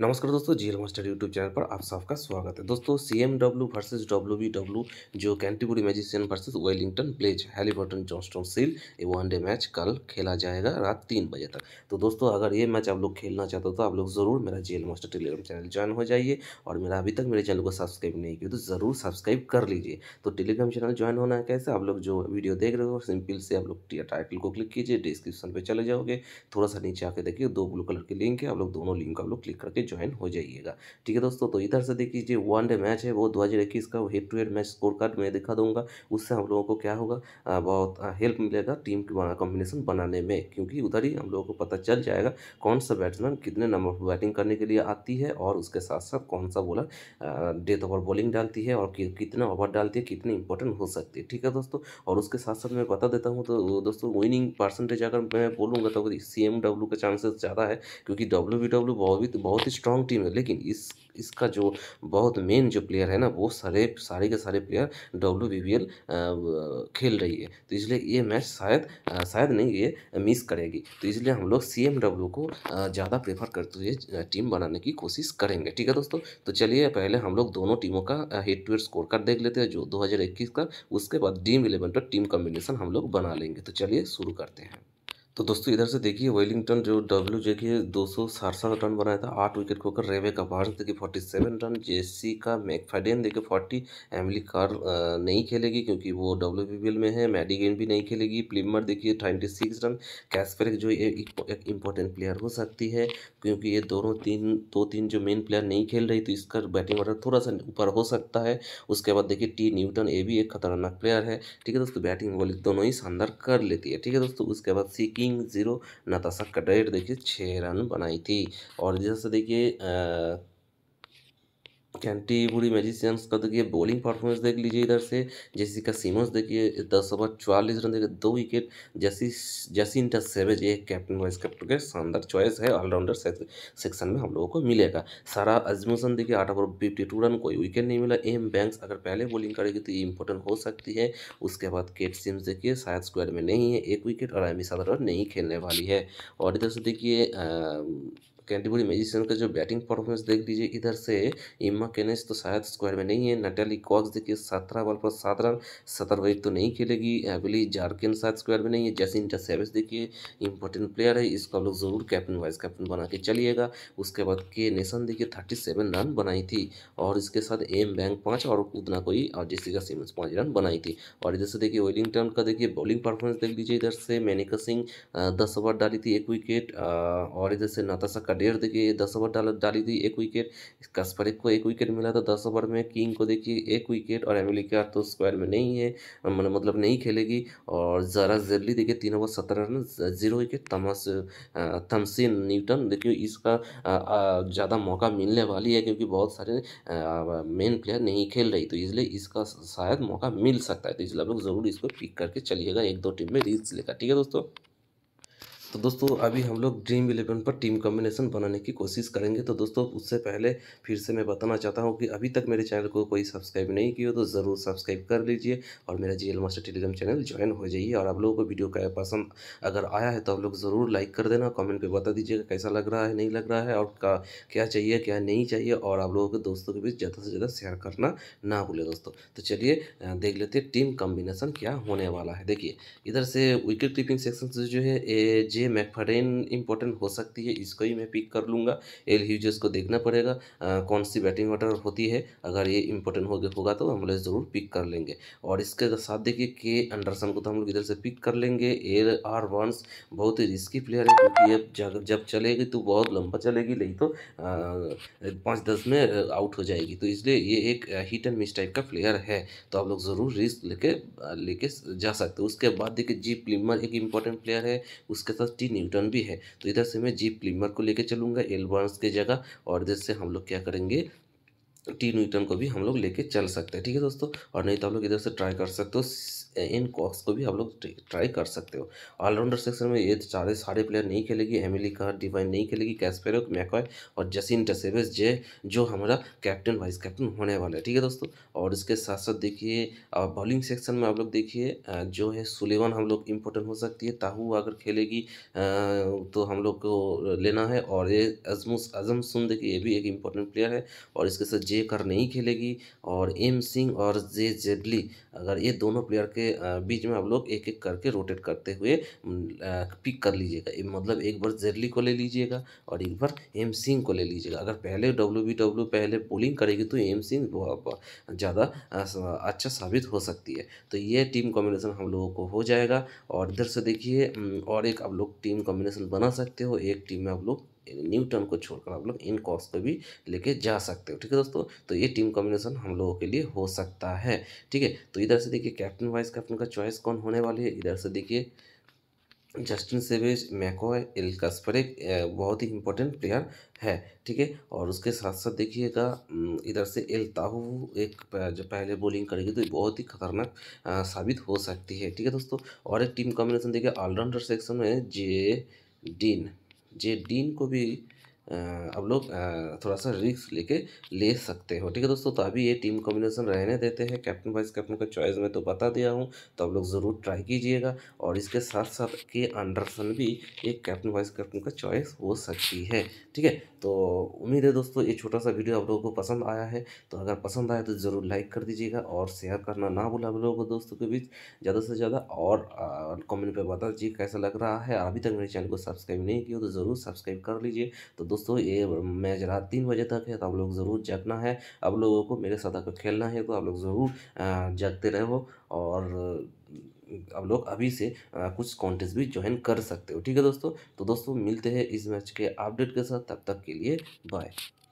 नमस्कार दोस्तों जी master YouTube channel पर आप सबका स्वागत है दोस्तों C M W versus W B W जो Canterbury Magicians versus Wellington Blaze Hallyburton Johnstone shield ये वनडे मैच कल खेला जाएगा रात तीन बजे तक तो दोस्तों अगर ये मैच आप लोग खेलना चाहते हो तो आप लोग ज़रूर मेरा G L master Telegram channel join हो जाइए और मेरा अभी तक मेरे चैनल को सब्सक्राइब नहीं किया तो ज़रूर सब्सक्राइब कर लीजिए तो टेलीग्राम चैनल ज्वाइन होना है कैसे आप लोग जो वीडियो देख रहे हो सिंपल से आप लोग टाइटल को क्लिक कीजिए डिस्क्रिप्शन पर चले जाओगे थोड़ा सा नीचे आके देखिए दो ब्लू कलर की लिंक है आप लोग दोनों लिंक आप लोग क्लिक करके ज्वाइन हो जाइएगा ठीक है दोस्तों तो इधर से देखिए जो वन डे मैच है वो दो हज़ार इक्कीस का head to head match score card मैं दिखा दूंगा उससे हम लोगों को क्या होगा बहुत हेल्प मिलेगा टीम कॉम्बिनेशन बनाने में क्योंकि उधर ही हम लोगों को पता चल जाएगा कौन सा बैट्समैन कितने नंबर पर बैटिंग करने के लिए आती है और उसके साथ साथ कौन सा बॉलर डेथ ओवर बॉलिंग डालती है और कि, कितना ओवर डालती है कितनी इंपॉर्टेंट हो सकती है ठीक है दोस्तों और उसके साथ साथ मैं बता देता हूँ तो दोस्तों विनिंग परसेंटेज अगर मैं बोलूँगा तो सी एम डब्ल्यू का चांसेस ज़्यादा है क्योंकि डब्ल्यू बी डब्ल्यू बहुत ही बहुत ही स्ट्रांग टीम है लेकिन इस इसका जो बहुत मेन जो प्लेयर है ना वो सारे सारे के सारे player W B B L खेल रही है तो इसलिए ये मैच शायद शायद नहीं ये मिस करेगी तो इसलिए हम लोग सी एम डब्ल्यू को ज़्यादा प्रेफर करते हुए टीम बनाने की कोशिश करेंगे ठीक है दोस्तों तो चलिए पहले हम लोग दोनों टीमों का head to head score card देख लेते हैं जो दो हज़ार इक्कीस का उसके बाद डीम इलेवन पर टीम कॉम्बिनेशन हम लोग बना लेंगे तो चलिए शुरू करते हैं तो दोस्तों इधर से देखिए वेलिंगटन जो डब्ल्यू जे के दो सौ रन बनाया था आठ विकेट खोकर रेवे का वार्स देखिए फोर्टी सेवन रन जेसी का मैकफेडियन देखिए फोर्टी एमली कार नहीं खेलेगी क्योंकि वो डब्ल्यू पी में है मैडी गेन भी नहीं खेलेगी प्लिमर देखिए ट्वेंटी सिक्स रन कैसपेरिक जो एक, एक इम्पोर्टेंट प्लेयर हो सकती है क्योंकि ये दोनों तीन दो तीन जो मेन प्लेयर नहीं खेल रही तो इसका बैटिंग ऑर्डर थोड़ा सा ऊपर हो सकता है उसके बाद देखिए टी न्यूटन ये भी एक खतरनाक प्लेयर है ठीक है दोस्तों बैटिंग बॉलिंग दोनों ही शानदार कर लेती है ठीक है दोस्तों उसके बाद सी किंग ज़ीरो नताशा तो कटेर देखिए छः रन बनाई थी और जैसे देखिए कैंटीबुरी मैजिशियंस का देखिए बॉलिंग परफॉर्मेंस देख लीजिए इधर से जेसिका सीमोस देखिए दस ओवर चौवालीस रन देखिए दो विकेट जैसी जैसिंटा सेवेज एक कैप्टन वाइस कैप्टन के शानदार चॉइस है ऑलराउंडर सेक्शन में हम लोगों को मिलेगा सारा अजमोसन देखिए आठ ओवर फिफ्टी टू रन कोई विकेट नहीं मिला एम बैंक्स अगर पहले बॉलिंग करेगी तो ये इंपॉर्टेंट हो सकती है उसके बाद केट सिम्स देखिए शायद स्क्वायर में नहीं है एक विकेट और एमी साधारण नहीं खेलने वाली है और इधर से देखिए कैंटीबरी मेजिशियन का जो बैटिंग परफॉर्मेंस देख लीजिए इधर से इम्मा केनेस तो शायद स्क्वायर में नहीं है नटाली कॉक्स देखिए सत्रह बॉल पर सात रन सत्रह सतरवेज तो नहीं खेलेगी एबिली जारकिन शायद स्क्वायर में नहीं है जैसिंटा सेवेस देखिए इंपॉर्टेंट प्लेयर है इसको लोग जरूर कैप्टन वाइस कैप्टन बना के चलिएगा उसके बाद के नेशन देखिए थर्टी सेवन रन बनाई थी और इसके साथ एम बैंक पाँच और उतना कोई और जेसिका सिमंस पाँच रन बनाई थी और इधर से देखिए वेलिंगटन का देखिए बॉलिंग परफॉर्मेंस देख लीजिए इधर से मैनिका सिंह दस ओवर डाली थी एक विकेट और इधर से नाताशा का डेढ़ देखिए दस ओवर डाल डाली थी एक विकेट कसपरिक को एक विकेट मिला था दस ओवर में किंग को देखिए एक विकेट और एमिलिका तो स्क्वायर में नहीं है मतलब नहीं खेलेगी और ज़रा जल्दी देखिए तीन ओवर सत्रह रन जीरो विकेट तमस थमसिन न्यूटन देखिए इसका ज़्यादा मौका मिलने वाली है क्योंकि बहुत सारे मेन प्लेयर नहीं खेल रही तो इसलिए इसका शायद मौका मिल सकता है तो इसलिए आप लोग ज़रूर इसको पिक करके चलिएगा एक दो टीम में रील्स लेकर ठीक है दोस्तों तो दोस्तों अभी हम लोग ड्रीम इलेवन पर टीम कॉम्बिनेशन बनाने की कोशिश करेंगे तो दोस्तों उससे पहले फिर से मैं बताना चाहता हूँ कि अभी तक मेरे चैनल को कोई सब्सक्राइब नहीं किया तो ज़रूर सब्सक्राइब कर लीजिए और मेरा G master Telegram channel join हो जाइए और आप लोगों को वीडियो का पसंद अगर आया है तो आप लोग ज़रूर लाइक कर देना कॉमेंट पर बता दीजिएगा कैसा लग रहा है नहीं लग रहा है और क्या चाहिए क्या नहीं चाहिए और आप लोगों के दोस्तों के बीच ज़्यादा से ज़्यादा शेयर करना ना भूलें दोस्तों तो चलिए देख लेते टीम कॉम्बिनेशन क्या होने वाला है देखिए इधर से विकेट कीपिंग सेक्शन से जो है ए जे जे मैकफरेन इंपॉर्टेंट हो सकती है इसको ही मैं पिक कर लूँगा एल ह्यूजेस को देखना पड़ेगा आ, कौन सी बैटिंग ऑर्डर होती है अगर ये इंपॉर्टेंट हो होगा तो हम लोग ज़रूर पिक कर लेंगे और इसके साथ देखिए के अंडरसन को तो हम लोग इधर से पिक कर लेंगे एल आर वंस बहुत ही रिस्की प्लेयर है क्योंकि तो जब चलेगी तो बहुत लंबा चलेगी नहीं तो पाँच दस में आउट हो जाएगी तो इसलिए ये एक हीट एंड मिस टाइप का प्लेयर है तो आप लोग ज़रूर रिस्क लेके लेके जा सकते हो उसके बाद देखिए जी प्लीमर एक इंपॉर्टेंट प्लेयर है उसके साथ टी न्यूटन भी है तो इधर से मैं जी क्लीमर को लेकर चलूँगा एलबर्न्स की जगह और इधर से हम लोग क्या करेंगे टी न्यूटन को भी हम लोग लेके चल सकते हैं ठीक है दोस्तों और नहीं तो हम लोग इधर से ट्राई कर सकते हो इन कॉक्स को भी आप लोग ट्राई कर सकते हो ऑलराउंडर सेक्शन में ये चार सारे प्लेयर नहीं खेलेगी एमिली कार डिवाइन नहीं खेलेगी कैसपेरो मैकॉय और जसिन डेवेस जे जो हमारा कैप्टन वाइस कैप्टन होने वाला है ठीक है दोस्तों और इसके साथ साथ देखिए बॉलिंग सेक्शन में आप लोग देखिए जो है सुलेवन हम लोग इम्पोर्टेंट हो सकती है ताहू अगर खेलेगी तो हम लोग को लेना है और ये अजमुस अजम सुन देखिए ये भी एक इम्पोर्टेंट प्लेयर है और इसके साथ जे कर नहीं खेलेगी और एम सिंह और जे जेडली अगर ये दोनों प्लेयर के के बीच में आप लोग एक एक करके रोटेट करते हुए पिक कर लीजिएगा मतलब एक बार जेरली को ले लीजिएगा और एक बार एम सिंह को ले लीजिएगा अगर पहले डब्ल्यू बी डब्ल्यू पहले बोलिंग करेगी तो एम सिंह ज़्यादा अच्छा साबित हो सकती है तो ये टीम कॉम्बिनेशन हम लोगों को हो जाएगा और इधर से देखिए और एक आप लोग टीम कॉम्बिनेशन बना सकते हो एक टीम में आप लोग न्यूटन को छोड़कर आप लोग इन कॉक्स को भी लेके जा सकते हो ठीक है दोस्तों तो ये टीम कॉम्बिनेशन हम लोगों के लिए हो सकता है ठीक है तो इधर से देखिए कैप्टन वाइस कैप्टन का चॉइस कौन होने वाली है इधर से देखिए जस्टिन सेवेज मैको एक बहुत ही इंपॉर्टेंट प्लेयर है ठीक है और उसके साथ साथ देखिएगा इधर से एल ताहू एक जो पहले बॉलिंग करेगी तो बहुत ही खतरनाक साबित हो सकती है ठीक है दोस्तों और एक टीम कॉम्बिनेशन देखिए ऑलराउंडर सेक्शन में जे डीन जे डीन को भी अब लोग थोड़ा सा रिस्क लेके ले सकते हो ठीक है दोस्तों तो अभी ये टीम कॉम्बिनेशन रहने देते हैं कैप्टन वाइस कैप्टन का चॉइस मैं तो बता दिया हूँ तो आप लोग ज़रूर ट्राई कीजिएगा और इसके साथ साथ के अंडरसन भी एक कैप्टन वाइस कैप्टन का चॉइस हो सकती है ठीक है तो उम्मीद है दोस्तों ये छोटा सा वीडियो आप लोगों को पसंद आया है तो अगर पसंद आया तो ज़रूर लाइक कर दीजिएगा और शेयर करना ना भूला आप लोगों को दोस्तों के बीच ज़्यादा से ज़्यादा और कॉमेंट पर बता दीजिए कैसा लग रहा है अभी तक मेरे चैनल को सब्सक्राइब नहीं किया तो ज़रूर सब्सक्राइब कर लीजिए तो दोस्तों ये मैच रात तीन बजे तक है तो आप लोग ज़रूर जगना है आप लोगों को मेरे साथ अगर खेलना है तो आप लोग ज़रूर जगते रहो और आप लोग अभी से आ, कुछ कॉन्टेस्ट भी ज्वाइन कर सकते हो ठीक है दोस्तों तो दोस्तों मिलते हैं इस मैच के अपडेट के साथ तब तक के लिए बाय